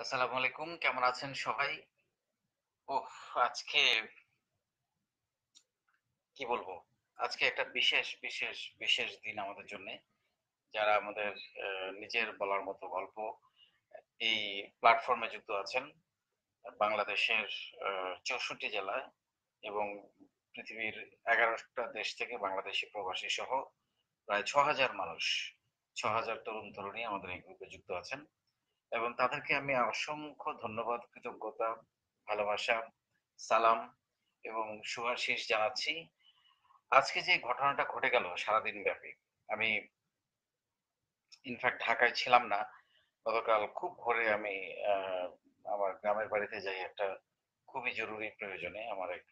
আসসালামু আলাইকুম কেমন আছেন সবাই ওহ আজকে কি বলবো আজকে একটা বিশেষ বিশেষ বিশেষ দিন আমাদের জন্য যারা আমাদের নিজের বলার মতো গল্প এই প্ল্যাটফর্মে যুক্ত আছেন বাংলাদেশের চৌষট্টি জেলায় এবং পৃথিবীর এগারোটা দেশ থেকে বাংলাদেশি প্রবাসী সহ প্রায় ছ হাজার মানুষ ছ হাজার তরুণ তরুণী আমাদের এই গ্রুপে যুক্ত আছেন এবং তাদেরকে আমি অসংখ্য ধন্যবাদ কৃতজ্ঞতা ভালোবাসা সালাম এবং শুভাশিস জানাচ্ছি আজকে যে ঘটনাটা ঘটে গেল সারাদিন ব্যাপী আমি ইনফ্যাক্ট ঢাকায় ছিলাম না গতকাল খুব ভোরে আমি আমার গ্রামের বাড়িতে যাই একটা খুবই জরুরি প্রয়োজনে আমার এক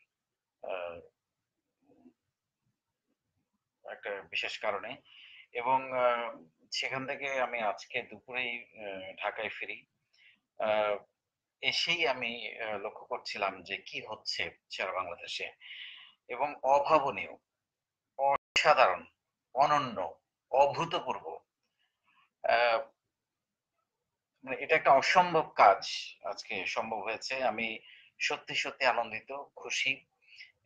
একটা বিশেষ কারণে এবং সেখান থেকে আমি আজকে দুপুরেই ঢাকায় ফিরি এসেই আমি লক্ষ্য করছিলাম যে কি হচ্ছে সারা বাংলাদেশে এবং অভাবনীয় অসাধারণ অনন্য অভূতপূর্ব মানে এটা একটা অসম্ভব কাজ আজকে সম্ভব হয়েছে আমি সত্যি সত্যি আনন্দিত খুশি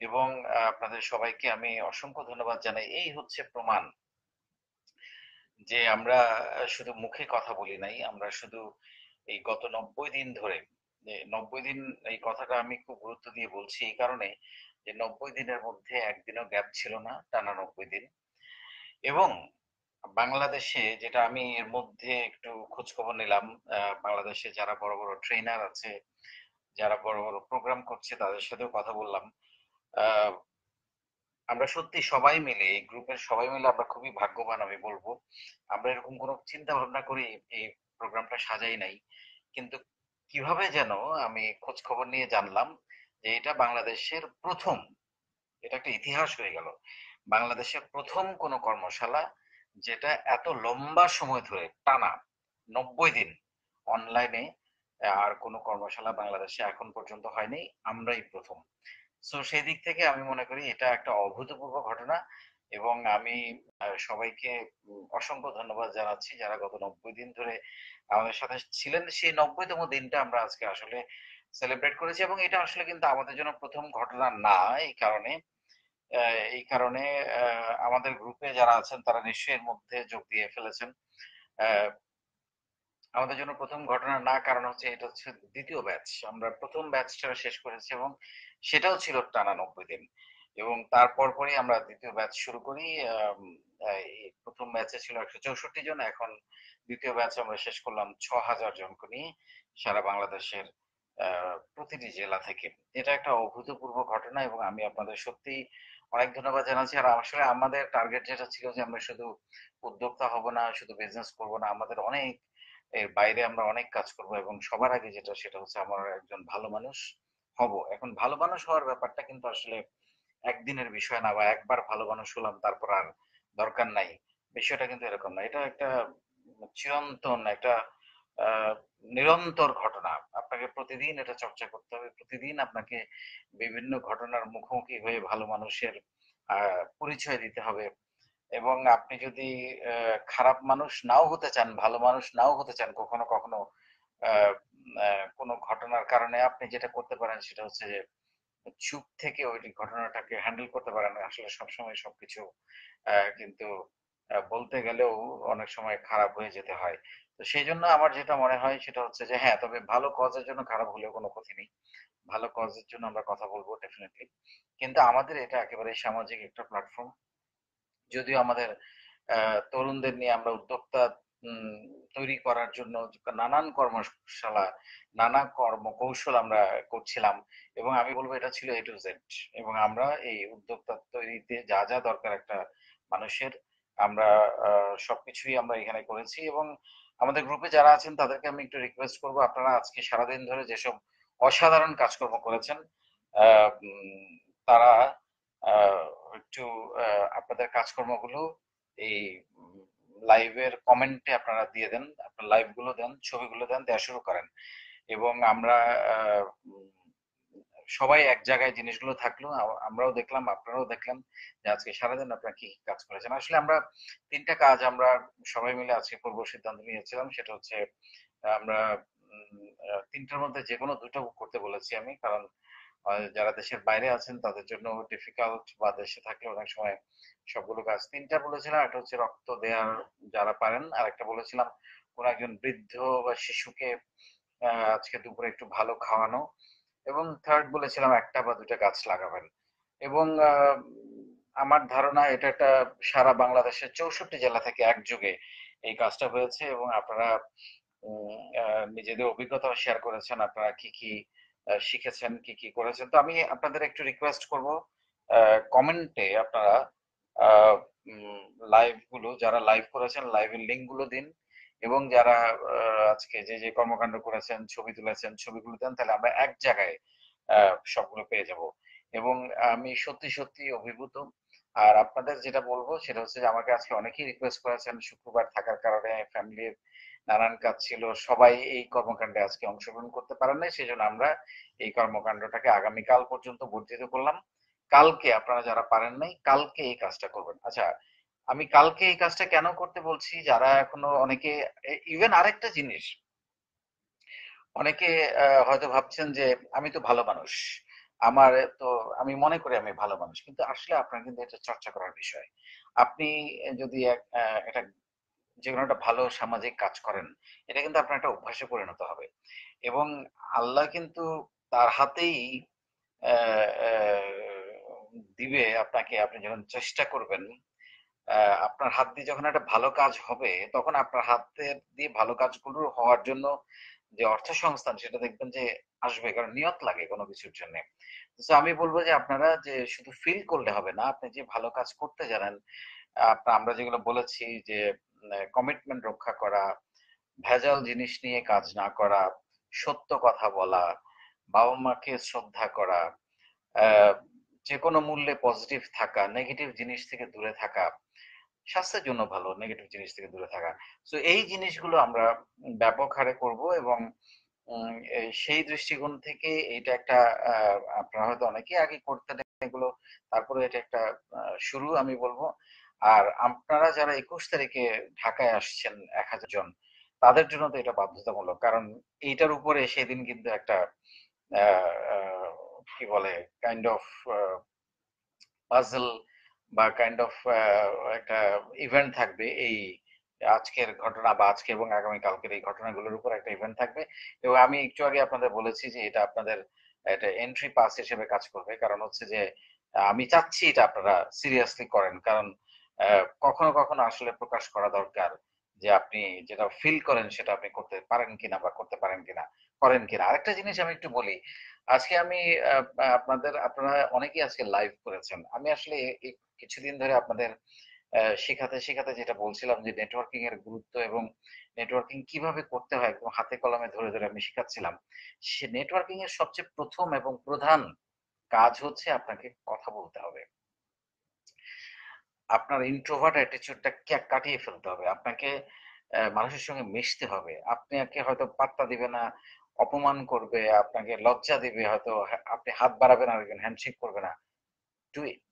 এবং আপনাদের সবাইকে আমি অসংখ্য ধন্যবাদ জানাই এই হচ্ছে প্রমাণ যে আমরা শুধু মুখে কথা বলি নাই আমরা শুধু এই গত নব্বই দিন ধরে নব্বই দিন এই কথাটা আমি খুব গুরুত্ব দিয়ে বলছি এই কারণে যে নব্বই দিনের মধ্যে একদিনও গ্যাপ ছিল না টানা নব্বই দিন এবং বাংলাদেশে যেটা আমি এর মধ্যে একটু খোঁজখবর নিলাম বাংলাদেশে যারা বড় বড় ট্রেনার আছে যারা বড় বড় প্রোগ্রাম করছে তাদের সাথেও কথা বললাম আমরা সত্যি সবাই মিলে এই গ্রুপের সবাই মিলে আমরা খুবই ভাগ্যবান আমি বলবো আমরা এরকম কোনো চিন্তা ভাবনা করে এই প্রোগ্রামটা সাজাই নাই কিন্তু কিভাবে যেন আমি খোঁজ খবর নিয়ে জানলাম যে এটা বাংলাদেশের প্রথম এটা একটা ইতিহাস হয়ে গেল বাংলাদেশের প্রথম কোন কর্মশালা যেটা এত লম্বা সময় ধরে টানা নব্বই দিন অনলাইনে আর কোনো কর্মশালা বাংলাদেশে এখন পর্যন্ত হয়নি আমরাই প্রথম সো সেই দিক থেকে আমি মনে করি এটা একটা অভূতপূর্ব ঘটনা এবং আমি সবাইকে অসংখ্য ধন্যবাদ জানাচ্ছি যারা গত নব্বই দিন ধরে আমাদের সাথে ছিলেন সেই নব্বইতম দিনটা আমরা আজকে আসলে সেলিব্রেট করেছি এবং এটা আসলে কিন্তু আমাদের জন্য প্রথম ঘটনা না এই কারণে এই কারণে আমাদের গ্রুপে যারা আছেন তারা নিশ্চয়ই এর মধ্যে যোগ দিয়ে ফেলেছেন আমাদের জন্য প্রথম ঘটনা না কারণ হচ্ছে এটা হচ্ছে দ্বিতীয় ব্যাচ আমরা প্রথম ব্যাচটা শেষ করেছি এবং সেটাও ছিল টানা নব্বই দিন এবং তারপর পরে আমরা দ্বিতীয় ব্যাচ শুরু করি প্রথম ব্যাচে ছিল একশো চৌষট্টি জন এখন দ্বিতীয় ব্যাচ আমরা শেষ করলাম ছ হাজার জনকে নিয়ে সারা বাংলাদেশের প্রতিটি জেলা থেকে এটা একটা অভূতপূর্ব ঘটনা এবং আমি আপনাদের সত্যি অনেক ধন্যবাদ জানাচ্ছি আর আসলে আমাদের টার্গেট যেটা ছিল যে আমরা শুধু উদ্যোক্তা হব না শুধু বিজনেস করব না আমাদের অনেক এর বাইরে আমরা অনেক কাজ করব এবং সবার আগে যেটা সেটা হচ্ছে আমরা একজন ভালো মানুষ হব এখন ভালো মানুষ হওয়ার ব্যাপারটা কিন্তু আসলে একদিনের বিষয় না বা একবার ভালো মানুষ হলাম তারপর আর দরকার নাই বিষয়টা কিন্তু এরকম না এটা একটা চিরন্তন একটা নিরন্তর ঘটনা আপনাকে প্রতিদিন এটা চর্চা করতে হবে প্রতিদিন আপনাকে বিভিন্ন ঘটনার মুখোমুখি হয়ে ভালো মানুষের পরিচয় দিতে হবে এবং আপনি যদি খারাপ মানুষ নাও হতে চান ভালো মানুষ নাও হতে চান কখনো কখনো কোনো ঘটনার কারণে আপনি যেটা করতে পারেন সেটা হচ্ছে যে চুপ থেকে ওই ঘটনাটাকে হ্যান্ডেল করতে পারেন আসলে সবসময় সবকিছু কিন্তু বলতে গেলেও অনেক সময় খারাপ হয়ে যেতে হয় তো সেই জন্য আমার যেটা মনে হয় সেটা হচ্ছে যে হ্যাঁ তবে ভালো কজের জন্য খারাপ হলেও কোনো ক্ষতি নেই ভালো কজের জন্য আমরা কথা বলবো ডেফিনেটলি কিন্তু আমাদের এটা একেবারে সামাজিক একটা প্ল্যাটফর্ম যদিও আমাদের তরুণদের নিয়ে আমরা উদ্যোক্তা তৈরি করার জন্য নানান কর্মশালা নানা কর্মকৌশল আমরা করছিলাম এবং আমি বলবো এটা ছিল এ টু জেড এবং আমরা এই উদ্যোক্তা তৈরিতে যা যা দরকার একটা মানুষের আমরা সবকিছুই আমরা এখানে করেছি এবং আমাদের গ্রুপে যারা আছেন তাদেরকে আমি একটু রিকোয়েস্ট করব আপনারা আজকে সারাদিন ধরে যেসব অসাধারণ কাজকর্ম করেছেন তারা একটু আপনাদের কাজকর্মগুলো এই লাইভের কমেন্টে আপনারা দিয়ে দেন আপনার লাইভগুলো দেন ছবিগুলো দেন দেওয়া শুরু করেন এবং আমরা সবাই এক জায়গায় জিনিসগুলো থাকলো আমরাও দেখলাম আপনারাও দেখলাম যে আজকে সারাদিন আপনারা কি কাজ করেছেন আসলে আমরা তিনটা কাজ আমরা সবাই মিলে আজকে পূর্ব সিদ্ধান্ত নিয়েছিলাম সেটা হচ্ছে আমরা তিনটার মধ্যে যে কোনো দুটো করতে বলেছি আমি কারণ যারা দেশের বাইরে আছেন তাদের জন্য ডিফিকাল্ট বা দেশে থাকলে অনেক সময় সবগুলো কাজ তিনটা বলেছিলাম একটা হচ্ছে রক্ত দেওয়ার যারা পারেন আর একটা বলেছিলাম কোন একজন বৃদ্ধ বা শিশুকে আজকে দুপুরে একটু ভালো খাওয়ানো এবং থার্ড বলেছিলাম একটা বা দুটা গাছ লাগাবেন এবং আমার ধারণা এটা একটা সারা বাংলাদেশের চৌষট্টি জেলা থেকে একযোগে এই কাজটা হয়েছে এবং আপনারা নিজেদের অভিজ্ঞতা শেয়ার করেছেন আপনারা কি কি শিখেছেন কি কি করেছেন তো আমি আপনাদের একটু রিকোয়েস্ট করব কমেন্টে আপনারা লাইভ গুলো যারা লাইভ করেছেন লাইভের লিঙ্ক গুলো দিন এবং যারা আজকে যে যে কর্মকাণ্ড করেছেন ছবি তুলেছেন ছবিগুলো দেন তাহলে আমরা এক জায়গায় সবগুলো পেয়ে যাব এবং আমি সত্যি সত্যি অভিভূত আর আপনাদের যেটা বলবো সেটা হচ্ছে যে আমাকে আজকে অনেকেই রিকোয়েস্ট করেছেন শুক্রবার থাকার কারণে ফ্যামিলির নানান কাজ ছিল সবাই এই কর্মকাণ্ডে আজকে অংশগ্রহণ করতে পারেন নাই সেজন্য আমরা এই কর্মকাণ্ডটাকে আগামীকাল পর্যন্ত বর্ধিত করলাম কালকে আপনারা যারা পারেন নাই কালকে এই কাজটা করবেন আচ্ছা আমি কালকে এই কাজটা কেন করতে বলছি যারা এখনো অনেকে ইভেন আরেকটা জিনিস অনেকে হয়তো ভাবছেন যে আমি তো ভালো মানুষ আমার তো আমি মনে করি আমি ভালো মানুষ কিন্তু আসলে আপনার কিন্তু এটা চর্চা করার বিষয় আপনি যদি একটা যে কোনো একটা ভালো সামাজিক কাজ করেন এটা কিন্তু আপনার একটা অভ্যাসে পরিণত হবে এবং আল্লাহ কিন্তু তার হাতেই দিবে আপনাকে আপনি যখন চেষ্টা করবেন আপনার হাত দিয়ে যখন একটা ভালো কাজ হবে তখন আপনার হাতে দিয়ে ভালো কাজগুলো হওয়ার জন্য যে অর্থ সংস্থান সেটা দেখবেন যে আসবে কারণ নিয়ত লাগে কোনো কিছুর জন্য আমি বলবো যে আপনারা যে শুধু ফিল করলে হবে না আপনি যে ভালো কাজ করতে জানেন আমরা যেগুলো বলেছি যে কমিটমেন্ট মানে রক্ষা করা ভেজাল জিনিস নিয়ে কাজ না করা সত্য কথা বলা বাবা মাকে শ্রদ্ধা করা যে কোনো মূল্যে পজিটিভ থাকা নেগেটিভ জিনিস থেকে দূরে থাকা স্বাস্থ্যের জন্য ভালো নেগেটিভ জিনিস থেকে দূরে থাকা তো এই জিনিসগুলো আমরা ব্যাপক হারে করব এবং সেই দৃষ্টিকোণ থেকে এটা একটা আপনারা হয়তো অনেকে আগে করতেন এগুলো তারপরে এটা একটা শুরু আমি বলবো আর আপনারা যারা একুশ তারিখে ঢাকায় আসছেন এক হাজার জন তাদের জন্য তো এটা বাধ্যতামূলক কারণ এইটার উপরে সেদিন কিন্তু একটা কি বলে কাইন্ড অফ পাজল বা কাইন্ড অফ একটা ইভেন্ট থাকবে এই আজকের ঘটনা বা আজকে এবং আগামীকালকের এই ঘটনাগুলোর উপর একটা ইভেন্ট থাকবে এবং আমি একটু আগে আপনাদের বলেছি যে এটা আপনাদের একটা এন্ট্রি পাস হিসেবে কাজ করবে কারণ হচ্ছে যে আমি চাচ্ছি এটা আপনারা সিরিয়াসলি করেন কারণ কখনো কখনো আসলে প্রকাশ করা দরকার যে আপনি যেটা ফিল করেন সেটা আপনি করতে পারেন কিনা বা করতে পারেন কিনা করেন কিনা আরেকটা জিনিস আমি একটু বলি আজকে আমি আপনাদের আপনারা অনেকেই আজকে লাইভ করেছেন আমি আসলে কিছুদিন ধরে আপনাদের শেখাতে শেখাতে যেটা বলছিলাম যে নেটওয়ার্কিং এর গুরুত্ব এবং নেটওয়ার্কিং কিভাবে করতে হয় একদম হাতে কলমে ধরে ধরে আমি শেখাচ্ছিলাম সে নেটওয়ার্কিং এর সবচেয়ে প্রথম এবং প্রধান কাজ হচ্ছে আপনাকে কথা বলতে হবে আপনার ইন্ট্রোভার্ট অ্যাটিচিউডটা কাটিয়ে ফেলতে হবে আপনাকে মানুষের সঙ্গে মিশতে হবে আপনাকে হয়তো পাত্তা দিবে না অপমান করবে আপনাকে লজ্জা দিবে হয়তো আপনি হাত বাড়াবেন আর একজন হ্যান্ডশেক করবে না টু ইট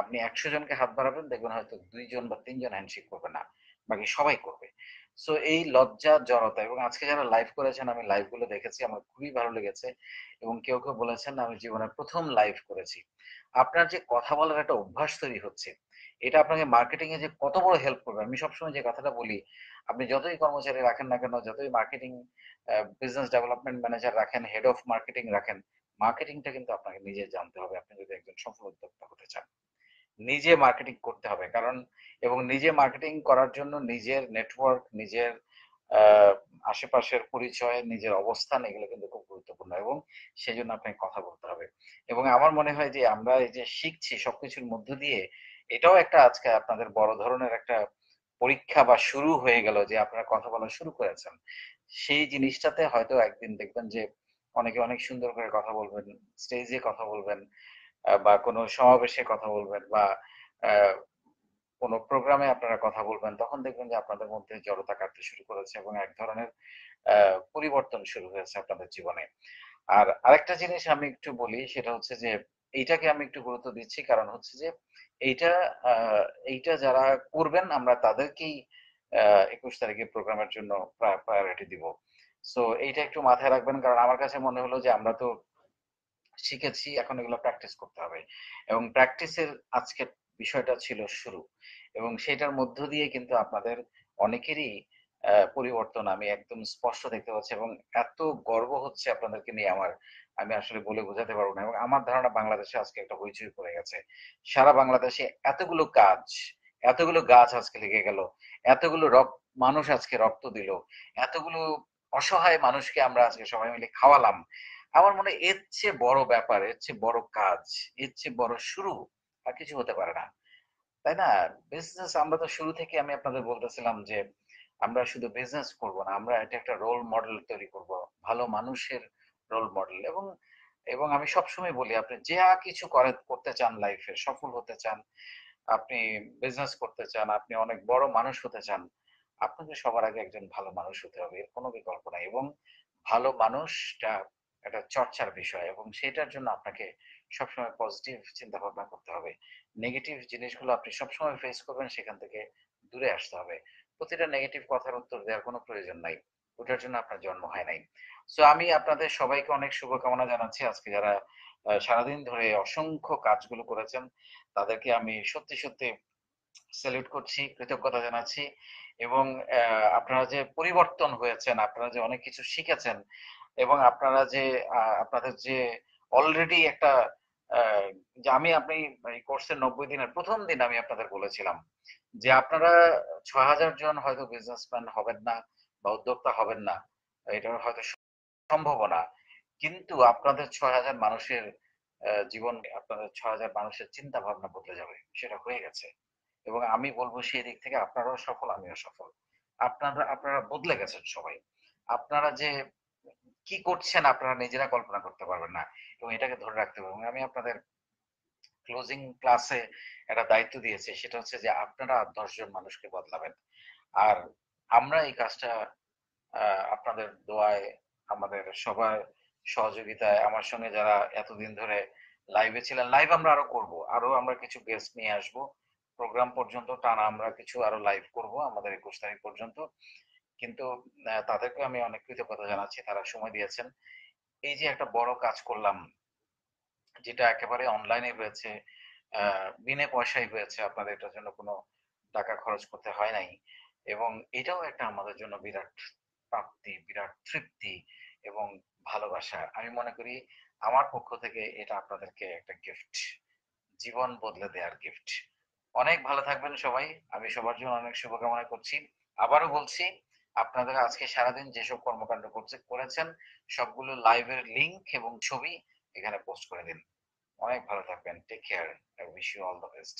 আপনি একশো জনকে হাত বাড়াবেন দেখবেন হয়তো দুইজন বা তিনজন হ্যান্ডশেক করবে না বাকি সবাই করবে সো এই লজ্জা জড়তা এবং আজকে যারা লাইভ করেছেন আমি লাইভ গুলো দেখেছি আমার খুবই ভালো লেগেছে এবং কেউ কেউ বলেছেন আমি জীবনের প্রথম লাইভ করেছি আপনার যে কথা বলার একটা অভ্যাস তৈরি হচ্ছে এটা আপনাকে মার্কেটিং এ যে কত বড় হেল্প করবে আমি সবসময় যে কথাটা বলি আপনি যতই কর্মচারী রাখেন না কেন যতই মার্কেটিং বিজনেস ডেভেলপমেন্ট ম্যানেজার রাখেন হেড অফ মার্কেটিং রাখেন মার্কেটিংটা কিন্তু আপনাকে নিজে জানতে হবে আপনি যদি একজন সফল উদ্যোক্তা হতে চান নিজে মার্কেটিং করতে হবে কারণ এবং নিজে মার্কেটিং করার জন্য নিজের নেটওয়ার্ক নিজের আশেপাশের পরিচয় নিজের অবস্থান এগুলো কিন্তু খুব গুরুত্বপূর্ণ এবং সেই জন্য আপনাকে কথা বলতে হবে এবং আমার মনে হয় যে আমরা এই যে শিখছি সবকিছুর মধ্য দিয়ে এটাও একটা আজকে আপনাদের বড় ধরনের একটা পরীক্ষা বা শুরু হয়ে গেল যে আপনারা কথা বলা শুরু করেছেন সেই জিনিসটাতে হয়তো একদিন দেখবেন যে অনেকে অনেক সুন্দর করে কথা বলবেন স্টেজে কথা বলবেন বা কোনো সমাবেশে কথা বলবেন বা কোনো প্রোগ্রামে আপনারা কথা বলবেন তখন দেখবেন যে আপনাদের মধ্যে জড়তা কাটতে শুরু করেছে এবং এক ধরনের পরিবর্তন শুরু হয়েছে আপনাদের জীবনে আর আরেকটা জিনিস আমি একটু বলি সেটা হচ্ছে যে এইটাকে আমি একটু গুরুত্ব দিচ্ছি কারণ হচ্ছে যে এইটা এইটা যারা করবেন আমরা তাদেরকেই একুশ তারিখে প্রোগ্রামের জন্য প্রায়োরিটি দিব সো এইটা একটু মাথায় রাখবেন কারণ আমার কাছে মনে হলো যে আমরা তো শিখেছি এখন এগুলো প্র্যাকটিস করতে হবে এবং প্র্যাকটিসের আজকের বিষয়টা ছিল শুরু এবং সেটার মধ্য দিয়ে কিন্তু আপনাদের অনেকেরই পরিবর্তন আমি একদম স্পষ্ট দেখতে পাচ্ছি এবং এত গর্ব হচ্ছে আপনাদেরকে নিয়ে আমার আমি আসলে বলে বোঝাতে পারবো না এবং আমার ধারণা বাংলাদেশে আজকে একটা হইচই পড়ে গেছে সারা বাংলাদেশে এতগুলো কাজ এতগুলো গাছ আজকে লেগে গেল এতগুলো রক্ত মানুষ আজকে রক্ত দিল এতগুলো অসহায় মানুষকে আমরা আজকে সবাই মিলে খাওয়ালাম আমার মনে এর চেয়ে বড় ব্যাপার এর চেয়ে বড় কাজ এর চেয়ে বড় শুরু আর কিছু হতে পারে না তাই না বিজনেস আমরা তো শুরু থেকে আমি আপনাদের বলতেছিলাম যে আমরা শুধু বিজনেস করব না আমরা এটা একটা রোল মডেল তৈরি করব ভালো মানুষের রোল মডেল এবং এবং আমি সবসময় বলি আপনি যা কিছু করেন করতে চান লাইফে সফল হতে চান আপনি বিজনেস করতে চান আপনি অনেক বড় মানুষ হতে চান আপনাকে সবার আগে একজন ভালো মানুষ হতে হবে এর কোনো বিকল্প নাই এবং ভালো মানুষটা একটা চর্চার বিষয় এবং সেটার জন্য আপনাকে সবসময় পজিটিভ চিন্তা ভাবনা করতে হবে নেগেটিভ জিনিসগুলো আপনি সবসময় ফেস করবেন সেখান থেকে দূরে আসতে হবে প্রতিটা নেগেটিভ কথার উত্তর দেওয়ার কোনো প্রয়োজন নাই ওটার জন্য আপনার জন্ম হয় নাই সো আমি আপনাদের সবাইকে অনেক শুভকামনা জানাচ্ছি আজকে যারা সারাদিন ধরে অসংখ্য কাজগুলো করেছেন তাদেরকে আমি সত্যি সত্যি স্যালিউট করছি কৃতজ্ঞতা জানাচ্ছি এবং আপনারা যে পরিবর্তন হয়েছেন আপনারা যে অনেক কিছু শিখেছেন এবং আপনারা যে আপনাদের যে অলরেডি একটা যে আমি আপনি কোর্সের নব্বই দিনের প্রথম দিন আমি আপনাদের বলেছিলাম যে আপনারা ছ হাজার জন হয়তো বিজনেসম্যান হবেন না বা উদ্যোক্তা হবেন না এটা হয়তো সম্ভব না কিন্তু আপনাদের ছয় হাজার মানুষের জীবন আপনাদের ছয় হাজার মানুষের চিন্তা ভাবনা বদলে যাবে সেটা হয়ে গেছে এবং আমি বলবো সেই দিক থেকে আপনারাও সফল আমিও সফল আপনারা আপনারা বদলে গেছেন সবাই আপনারা যে কি করছেন আপনারা নিজেরা কল্পনা করতে পারবেন না এবং এটাকে ধরে রাখতে পারবেন আমি আপনাদের ক্লোজিং ক্লাসে একটা দায়িত্ব দিয়েছে সেটা হচ্ছে যে আপনারা দশজন মানুষকে বদলাবেন আর আমরা এই কাজটা আপনাদের দোয়ায় আমাদের সবার সহযোগিতায় আমার সঙ্গে যারা এতদিন ধরে লাইভে ছিলেন লাইভ আমরা আরো করব আরো আমরা কিছু গেস্ট নিয়ে আসব প্রোগ্রাম পর্যন্ত টানা আমরা কিছু আরো লাইভ করব আমাদের একুশ তারিখ পর্যন্ত কিন্তু তাদেরকে আমি অনেক কৃতজ্ঞতা জানাচ্ছি তারা সময় দিয়েছেন এই যে একটা বড় কাজ করলাম যেটা একেবারে অনলাইনে হয়েছে বিনা পয়সায় হয়েছে আপনাদের এটার জন্য কোনো টাকা খরচ করতে হয় নাই এবং এটাও একটা আমাদের জন্য বিরাট প্রাপ্তি বিরাট তৃপ্তি এবং ভালোবাসা আমি মনে করি আমার পক্ষ থেকে এটা আপনাদেরকে একটা গিফট জীবন বদলে দেওয়ার গিফট অনেক ভালো থাকবেন সবাই আমি সবার জন্য অনেক শুভকামনা করছি আবারও বলছি আপনাদের আজকে সারাদিন যেসব কর্মকাণ্ড করছে করেছেন সবগুলো লাইভের লিংক এবং ছবি এখানে পোস্ট করে দিন অনেক ভালো থাকবেন take care I wish you all the best